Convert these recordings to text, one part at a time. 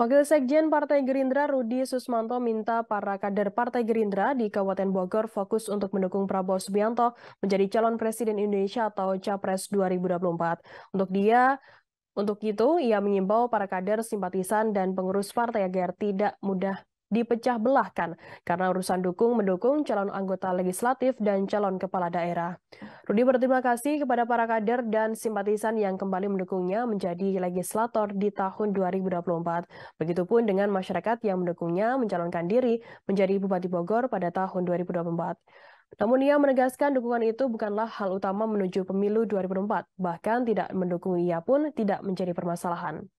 Wakil Sekjen Partai Gerindra Rudi Susmanto minta para kader Partai Gerindra di Kabupaten Bogor fokus untuk mendukung Prabowo Subianto menjadi calon presiden Indonesia atau Capres 2024. Untuk dia, untuk itu ia mengimbau para kader simpatisan dan pengurus partai agar tidak mudah dipecah belahkan karena urusan dukung mendukung calon anggota legislatif dan calon kepala daerah. Rudi berterima kasih kepada para kader dan simpatisan yang kembali mendukungnya menjadi legislator di tahun 2024. Begitupun dengan masyarakat yang mendukungnya mencalonkan diri menjadi Bupati Bogor pada tahun 2024. Namun ia menegaskan dukungan itu bukanlah hal utama menuju pemilu 2024. bahkan tidak mendukung ia pun tidak menjadi permasalahan.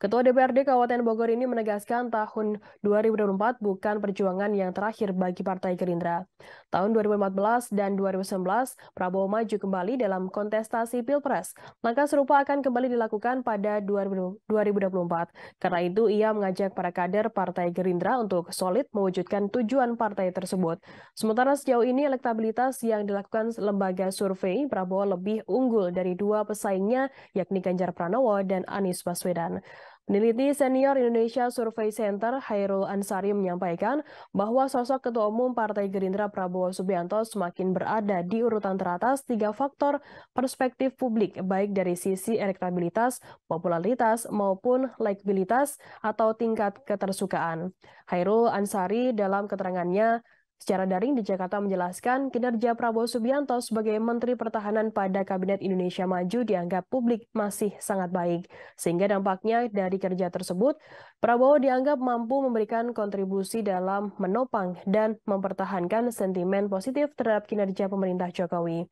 Ketua DPRD Kabupaten Bogor ini menegaskan tahun 2024 bukan perjuangan yang terakhir bagi Partai Gerindra. Tahun 2014 dan 2019, Prabowo maju kembali dalam kontestasi Pilpres. Langkah serupa akan kembali dilakukan pada 2024. Karena itu, ia mengajak para kader Partai Gerindra untuk solid mewujudkan tujuan partai tersebut. Sementara sejauh ini, elektabilitas yang dilakukan lembaga survei Prabowo lebih unggul dari dua pesaingnya, yakni Ganjar Pranowo dan Anies Baswedan. Peneliti senior Indonesia Survey Center Hairul Ansari menyampaikan bahwa sosok Ketua Umum Partai Gerindra Prabowo Subianto semakin berada di urutan teratas tiga faktor perspektif publik baik dari sisi elektabilitas, popularitas, maupun likabilitas atau tingkat ketersukaan. Hairul Ansari dalam keterangannya Secara daring di Jakarta menjelaskan kinerja Prabowo Subianto sebagai Menteri Pertahanan pada Kabinet Indonesia Maju dianggap publik masih sangat baik. Sehingga dampaknya dari kerja tersebut, Prabowo dianggap mampu memberikan kontribusi dalam menopang dan mempertahankan sentimen positif terhadap kinerja pemerintah Jokowi.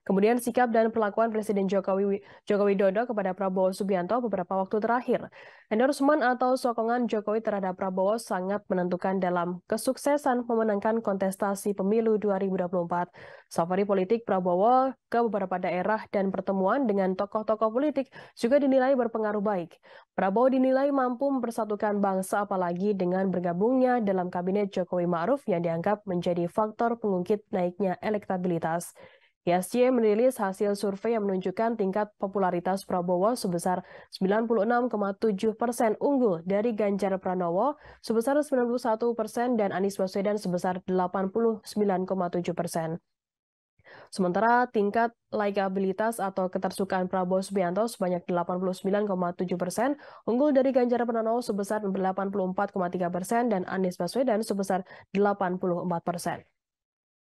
Kemudian sikap dan perlakuan Presiden Jokowi Joko Widodo kepada Prabowo Subianto beberapa waktu terakhir. Endorsement atau sokongan Jokowi terhadap Prabowo sangat menentukan dalam kesuksesan memenangkan kontestasi pemilu 2024. Safari politik Prabowo ke beberapa daerah dan pertemuan dengan tokoh-tokoh politik juga dinilai berpengaruh baik. Prabowo dinilai mampu mempersatukan bangsa apalagi dengan bergabungnya dalam kabinet Jokowi Ma'ruf yang dianggap menjadi faktor pengungkit naiknya elektabilitas. ISC ya, merilis hasil survei yang menunjukkan tingkat popularitas Prabowo sebesar 96,7 persen unggul dari Ganjar Pranowo sebesar 91 persen dan Anies Baswedan sebesar 89,7 persen. Sementara tingkat likabilitas atau ketersukaan Prabowo Subianto sebanyak 89,7 persen, unggul dari Ganjar Pranowo sebesar 84,3 persen dan Anies Baswedan sebesar 84 persen.